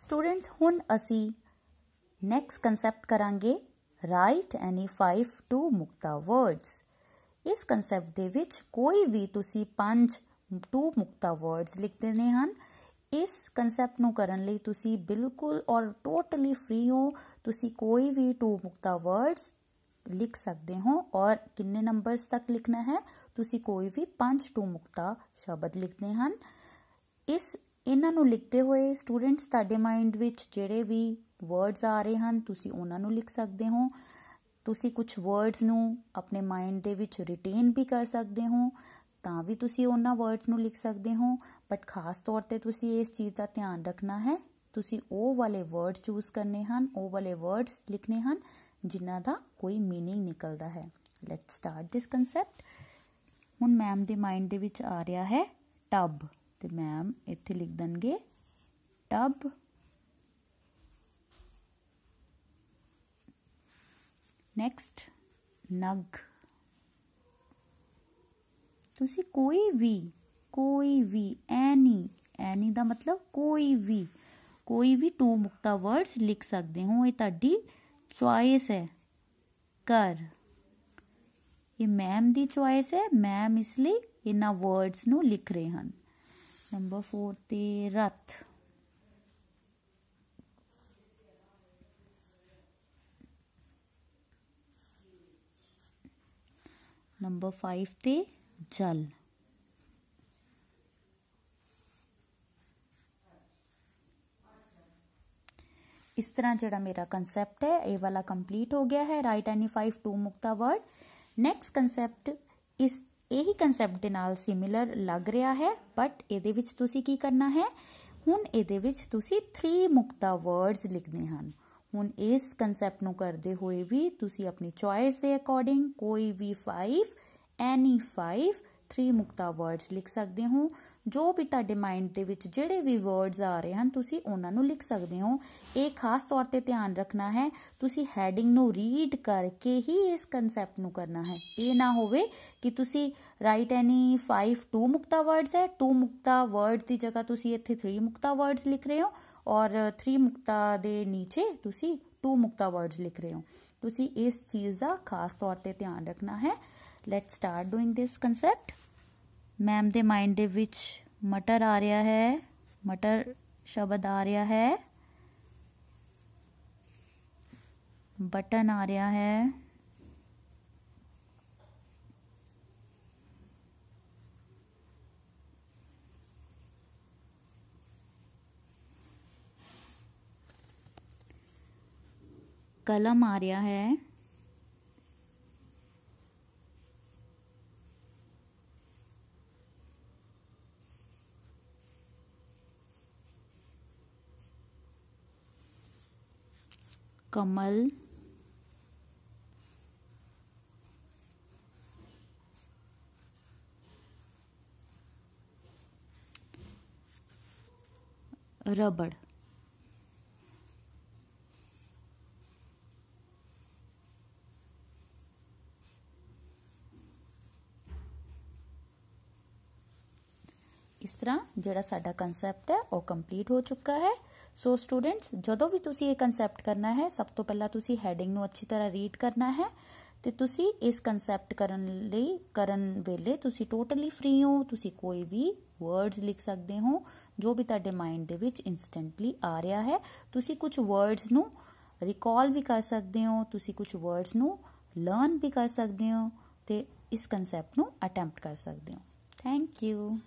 students हूँ असी next concept करा write any five two mukta words इस कंसैप्ट कोई भी तुम टू मुक्ता वर्ड्स लिखते हैं इस कंसैप्ट करने बिल्कुल और टोटली फ्री हो तुम कोई भी टू मुक्ता वर्ड्स लिख सकते हो और किन्ने नंबर तक लिखना है तुम कोई भी पांच टू मुक्ता शब्द लिखते हैं इस ਇਹਨਾਂ ਨੂੰ ਲਿਖਦੇ ਹੋਏ ਸਟੂਡੈਂਟਸ ਤੁਹਾਡੇ ਮਾਈਂਡ ਵਿੱਚ ਜਿਹੜੇ ਵੀ ਵਰਡਸ ਆ ਰਹੇ ਹਨ ਤੁਸੀਂ ਉਹਨਾਂ ਨੂੰ ਲਿਖ ਸਕਦੇ ਹੋ ਤੁਸੀਂ ਕੁਝ ਵਰਡਸ ਨੂੰ ਆਪਣੇ ਮਾਈਂਡ ਦੇ ਵਿੱਚ ਰਿਟੇਨ ਵੀ ਕਰ ਸਕਦੇ ਹੋ ਤਾਂ ਵੀ ਤੁਸੀਂ ਉਹਨਾਂ ਵਰਡਸ ਨੂੰ ਲਿਖ ਸਕਦੇ ਹੋ ਬਟ ਖਾਸ ਤੌਰ ਤੇ ਤੁਸੀਂ ਇਸ ਚੀਜ਼ ਦਾ ਧਿਆਨ ਰੱਖਣਾ ਹੈ ਤੁਸੀਂ ਉਹ ਵਾਲੇ ਵਰਡ ਚੂਜ਼ ਕਰਨੇ ਹਨ ਉਹ ਵਾਲੇ ਵਰਡਸ ਲਿਖਨੇ ਹਨ ਜਿਨ੍ਹਾਂ ਦਾ ਕੋਈ मीनिंग ਨਿਕਲਦਾ ਹੈ ਲੈਟਸ ਸਟਾਰਟ ਥਿਸ ਕਨਸੈਪਟ ਹੁਣ ਮੈਮ ਦੇ ਮਾਈਂਡ ਦੇ ਵਿੱਚ ਆ ਰਿਹਾ ਹੈ ਟੱਬ तो मैम इथे लिख देंगे टब नैक्सट नग तुसी कोई भी कोई भी एनी एनी का मतलब कोई भी कोई भी टू मुक्ता वर्ड्स लिख सकते हो ये ताकि चॉइस है कर ये मैम की चॉइस है मैम इसलिए इन्होंने वर्ड्स न लिख रहे हैं नंबर फोर पे रथ नंबर फाइव ते जल इस तरह जरा मेरा कंसैप्ट है ए वाला कंप्लीट हो गया है write any five two mukta word next concept इस ਇਹੀ ਕਨਸੈਪਟ ਦੇ ਨਾਲ ਸਿਮਿਲਰ ਲੱਗ ਰਿਹਾ ਹੈ ਬਟ ਇਹਦੇ ਵਿੱਚ ਤੁਸੀਂ ਕੀ ਕਰਨਾ ਹੈ ਹੁਣ ਇਹਦੇ ਵਿੱਚ ਤੁਸੀਂ 3 ਮੁਕਤਾ ਵਰਡਸ ਲਿਖਨੇ ਹਨ ਹੁਣ ਇਸ ਕਨਸੈਪਟ ਨੂੰ ਕਰਦੇ ਹੋਏ ਵੀ ਤੁਸੀਂ ਆਪਣੀ ਚੋਇਸ ਦੇ ਅਕੋਰਡਿੰਗ ਕੋਈ ਵੀ 5 ਐਨੀ 5 3 ਮੁਕਤਾ ਵਰਡਸ ਲਿਖ ਸਕਦੇ ਹੋ जो भी तेजे माइंड जो भी वर्ड्स आ रहे हैं उन्होंने लिख सकते हो ये खास तौर पर ध्यान रखना है तुम हैडिंग रीड करके ही इस कंसैप्ट करना है ये ना हो तुम write any five two mukta words है टू मुक्ता वर्ड की जगह तुम इतने थ्री मुक्ता वर्ड्स लिख रहे हो और थ्री मुक्ता के नीचे तुम टू मुक्ता वर्ड्स लिख रहे हो तुम इस चीज़ का खास तौर पर ध्यान रखना है let start doing this concept ma'am दे माइंड मटर आ रहा है मटर शब्द आ रहा है बटन आ रहा है कलम आ रहा है कमल रबड़ इस तरह जोड़ा सा कंसैप्ट है वह कंप्लीट हो चुका है ਸੋ ਸਟੂਡੈਂਟਸ ਜਦੋਂ ਵੀ ਤੁਸੀਂ ਇਹ ਕਨਸੈਪਟ ਕਰਨਾ ਹੈ ਸਭ ਤੋਂ ਪਹਿਲਾਂ ਤੁਸੀਂ ਹੈਡਿੰਗ ਨੂੰ ਅੱਛੀ ਤਰ੍ਹਾਂ ਰੀਡ ਕਰਨਾ ਹੈ ਤੇ ਤੁਸੀਂ ਇਸ ਕਨਸੈਪਟ ਕਰਨ ਲਈ ਕਰਨ ਵੇਲੇ ਤੁਸੀਂ ਟੋਟਲੀ ਫ੍ਰੀ ਹੋ ਤੁਸੀਂ ਕੋਈ ਵੀ ਵਰਡਸ ਲਿਖ ਸਕਦੇ ਹੋ ਜੋ ਵੀ ਤੁਹਾਡੇ ਮਾਈਂਡ ਦੇ ਵਿੱਚ ਇਨਸਟੈਂਟਲੀ ਆ ਰਿਹਾ ਹੈ ਤੁਸੀਂ ਕੁਝ ਵਰਡਸ ਨੂੰ ਰਿਕਾਲ ਵੀ ਕਰ ਸਕਦੇ ਹੋ ਤੁਸੀਂ ਕੁਝ ਵਰਡਸ ਨੂੰ ਲਰਨ ਵੀ ਕਰ ਸਕਦੇ ਹੋ ਤੇ ਇਸ ਕਨਸੈਪਟ ਨੂੰ ਅਟੈਂਪਟ ਕਰ ਸਕਦੇ ਹੋ ਥੈਂਕ ਯੂ